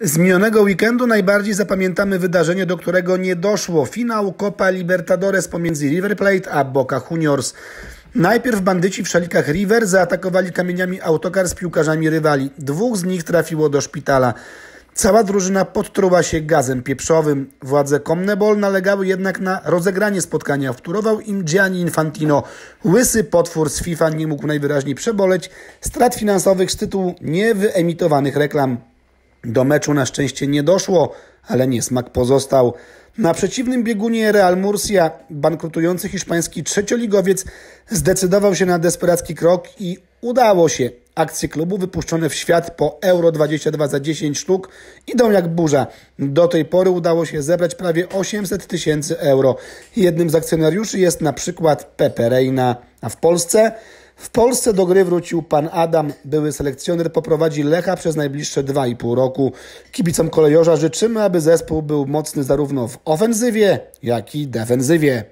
Z minionego weekendu najbardziej zapamiętamy wydarzenie, do którego nie doszło. Finał Copa Libertadores pomiędzy River Plate a Boca Juniors. Najpierw bandyci w szalikach River zaatakowali kamieniami autokar z piłkarzami rywali. Dwóch z nich trafiło do szpitala. Cała drużyna podtruła się gazem pieprzowym. Władze Comnebol nalegały jednak na rozegranie spotkania. Wturował im Gianni Infantino. Łysy potwór z FIFA nie mógł najwyraźniej przeboleć strat finansowych z tytułu niewyemitowanych reklam. Do meczu na szczęście nie doszło, ale niesmak pozostał. Na przeciwnym biegunie Real Murcia bankrutujący hiszpański trzecioligowiec zdecydował się na desperacki krok i udało się. Akcje klubu wypuszczone w świat po Euro 22 za 10 sztuk idą jak burza. Do tej pory udało się zebrać prawie 800 tysięcy euro. Jednym z akcjonariuszy jest na przykład Pepe Reina, a w Polsce w Polsce do gry wrócił pan Adam, były selekcjoner, poprowadzi Lecha przez najbliższe 2,5 roku. Kibicom kolejorza życzymy, aby zespół był mocny zarówno w ofensywie, jak i defensywie.